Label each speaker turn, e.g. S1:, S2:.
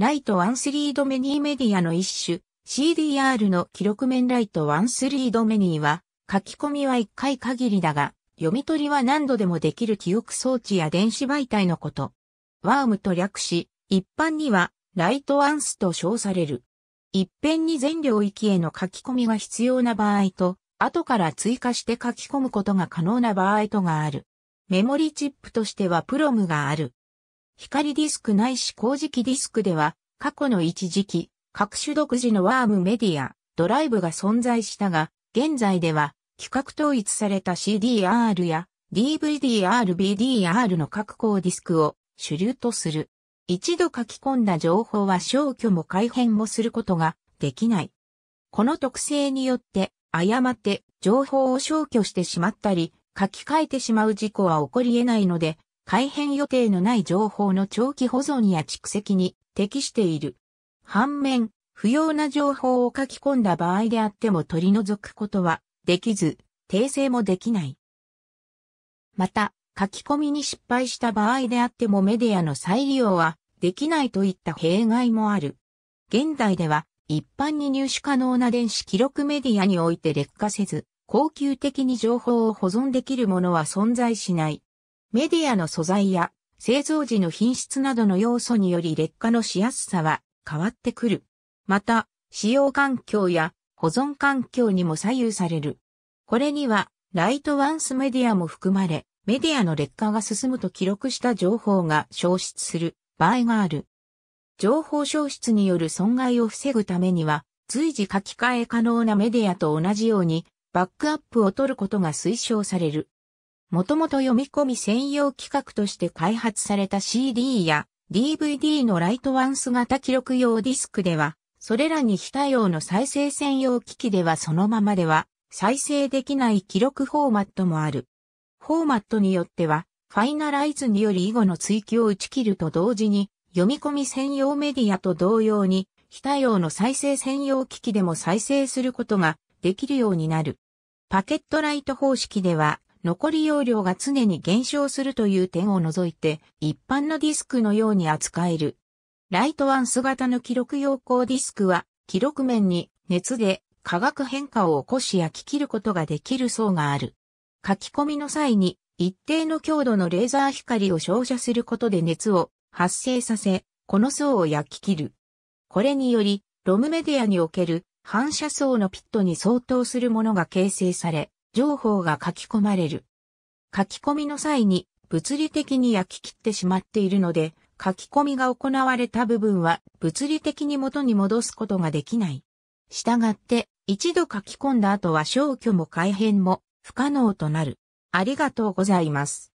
S1: ライトワンスリードメニーメディアの一種、CDR の記録面ライトワンスリードメニーは、書き込みは1回限りだが、読み取りは何度でもできる記憶装置や電子媒体のこと。ワームと略し、一般には、ライトワンスと称される。一辺に全領域への書き込みが必要な場合と、後から追加して書き込むことが可能な場合とがある。メモリチップとしてはプロムがある。光ディスクないし工事機ディスクでは、過去の一時期、各種独自のワームメディア、ドライブが存在したが、現在では、規格統一された CDR や DVDR、BDR の各項ディスクを主流とする。一度書き込んだ情報は消去も改変もすることができない。この特性によって、誤って情報を消去してしまったり、書き換えてしまう事故は起こり得ないので、改変予定のない情報の長期保存や蓄積に適している。反面、不要な情報を書き込んだ場合であっても取り除くことはできず、訂正もできない。また、書き込みに失敗した場合であってもメディアの再利用はできないといった弊害もある。現代では一般に入手可能な電子記録メディアにおいて劣化せず、恒久的に情報を保存できるものは存在しない。メディアの素材や製造時の品質などの要素により劣化のしやすさは変わってくる。また、使用環境や保存環境にも左右される。これには、ライトワンスメディアも含まれ、メディアの劣化が進むと記録した情報が消失する場合がある。情報消失による損害を防ぐためには、随時書き換え可能なメディアと同じように、バックアップを取ることが推奨される。もともと読み込み専用規格として開発された CD や DVD のライトワンス型記録用ディスクでは、それらに非対応の再生専用機器ではそのままでは再生できない記録フォーマットもある。フォーマットによっては、ファイナライズにより以後の追記を打ち切ると同時に、読み込み専用メディアと同様に、非対応の再生専用機器でも再生することができるようになる。パケットライト方式では、残り容量が常に減少するという点を除いて、一般のディスクのように扱える。ライトワン姿の記録用光ディスクは、記録面に熱で化学変化を起こし焼き切ることができる層がある。書き込みの際に一定の強度のレーザー光を照射することで熱を発生させ、この層を焼き切る。これにより、ロムメディアにおける反射層のピットに相当するものが形成され、情報が書き込まれる。書き込みの際に物理的に焼き切ってしまっているので、書き込みが行われた部分は物理的に元に戻すことができない。従って、一度書き込んだ後は消去も改変も不可能となる。ありがとうございます。